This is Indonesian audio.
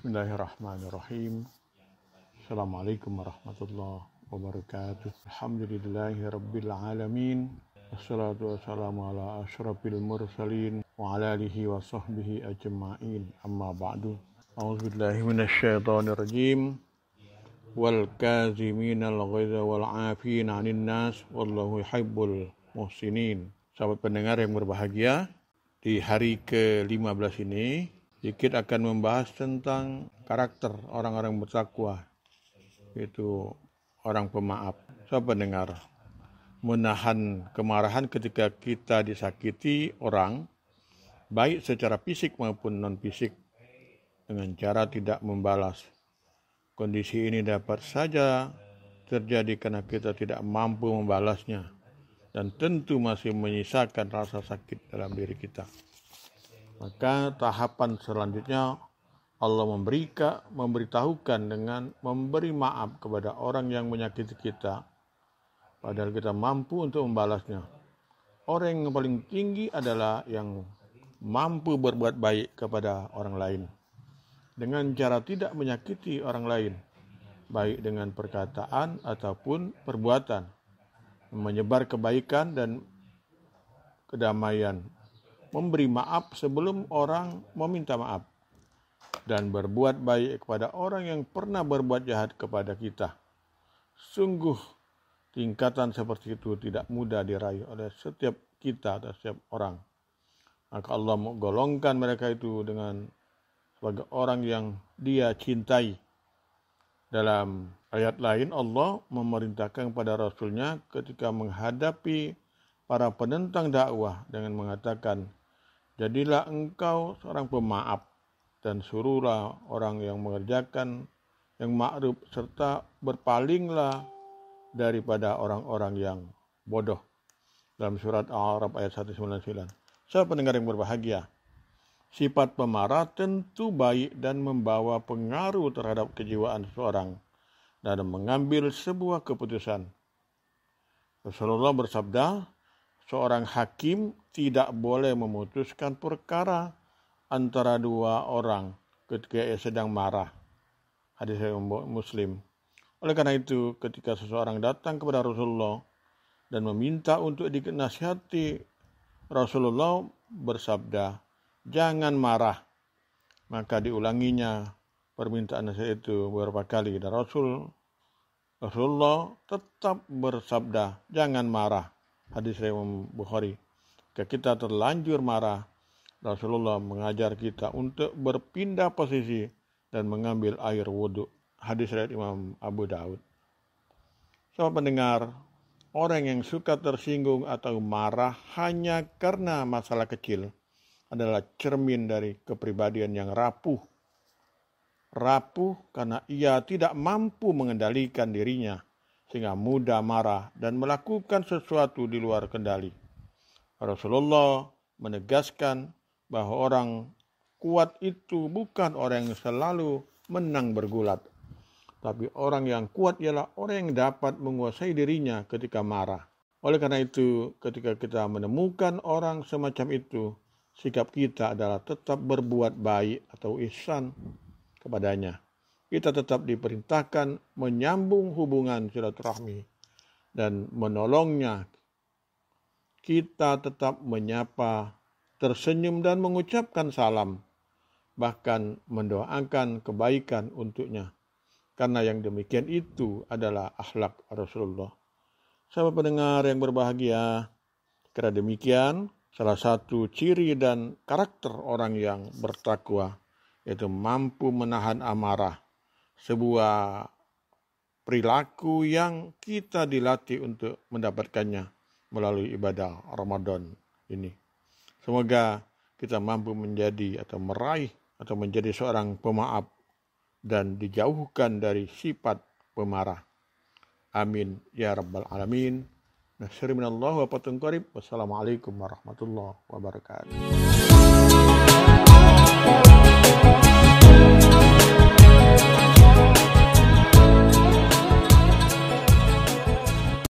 Bismillahirrahmanirrahim. Assalamualaikum warahmatullahi wabarakatuh. Alhamdulillahirrabbilalamin. Assalatu wassalamu ala ashrafil mursalin wa ala alihi wa sahbihi ajma'in. Amma ba'du. A'udzu billahi minasyaitonir rajim. Wal kaziminal ghaiza wal 'afin 'anil nas wallahu yuhibbul muhsinin. Sahabat pendengar yang berbahagia, di hari ke-15 ini sedikit akan membahas tentang karakter orang-orang bertakwa itu orang pemaaf saya pendengar menahan kemarahan ketika kita disakiti orang baik secara fisik maupun non fisik dengan cara tidak membalas kondisi ini dapat saja terjadi karena kita tidak mampu membalasnya dan tentu masih menyisakan rasa sakit dalam diri kita. Maka tahapan selanjutnya Allah memberikan, memberitahukan dengan memberi maaf kepada orang yang menyakiti kita. Padahal kita mampu untuk membalasnya. Orang yang paling tinggi adalah yang mampu berbuat baik kepada orang lain. Dengan cara tidak menyakiti orang lain. Baik dengan perkataan ataupun perbuatan. Menyebar kebaikan dan kedamaian memberi maaf sebelum orang meminta maaf, dan berbuat baik kepada orang yang pernah berbuat jahat kepada kita. Sungguh, tingkatan seperti itu tidak mudah diraih oleh setiap kita atau setiap orang. Maka Allah menggolongkan mereka itu dengan sebagai orang yang dia cintai. Dalam ayat lain Allah memerintahkan kepada Rasulnya ketika menghadapi para penentang dakwah dengan mengatakan, Jadilah engkau seorang pemaaf dan suruhlah orang yang mengerjakan yang ma'ruf serta berpalinglah daripada orang-orang yang bodoh. Dalam surat Al-Arab ayat 199. Saya pendengar yang berbahagia. Sifat pemarah tentu baik dan membawa pengaruh terhadap kejiwaan seorang dan mengambil sebuah keputusan. Rasulullah bersabda, seorang hakim tidak boleh memutuskan perkara antara dua orang ketika ia sedang marah. Hadis Muslim. Oleh karena itu, ketika seseorang datang kepada Rasulullah dan meminta untuk dinasihati, Rasulullah bersabda, "Jangan marah." Maka diulanginya permintaan nasihat itu beberapa kali dan Rasul Rasulullah tetap bersabda, "Jangan marah." hadis Imam Bukhari. kita terlanjur marah, Rasulullah mengajar kita untuk berpindah posisi dan mengambil air wudhu. Hadis riwayat Imam Abu Daud. Sama pendengar, orang yang suka tersinggung atau marah hanya karena masalah kecil adalah cermin dari kepribadian yang rapuh. Rapuh karena ia tidak mampu mengendalikan dirinya sehingga mudah marah dan melakukan sesuatu di luar kendali. Rasulullah menegaskan bahwa orang kuat itu bukan orang yang selalu menang bergulat, tapi orang yang kuat ialah orang yang dapat menguasai dirinya ketika marah. Oleh karena itu, ketika kita menemukan orang semacam itu, sikap kita adalah tetap berbuat baik atau ihsan kepadanya kita tetap diperintahkan menyambung hubungan silaturahmi dan menolongnya. Kita tetap menyapa, tersenyum dan mengucapkan salam, bahkan mendoakan kebaikan untuknya. Karena yang demikian itu adalah akhlak Rasulullah. Sahabat pendengar yang berbahagia, karena demikian salah satu ciri dan karakter orang yang bertakwa yaitu mampu menahan amarah sebuah perilaku yang kita dilatih untuk mendapatkannya melalui ibadah Ramadan ini. Semoga kita mampu menjadi atau meraih atau menjadi seorang pemaaf dan dijauhkan dari sifat pemarah. Amin ya rabbal alamin. Nasri Allah wa patung Wassalamualaikum warahmatullahi wabarakatuh.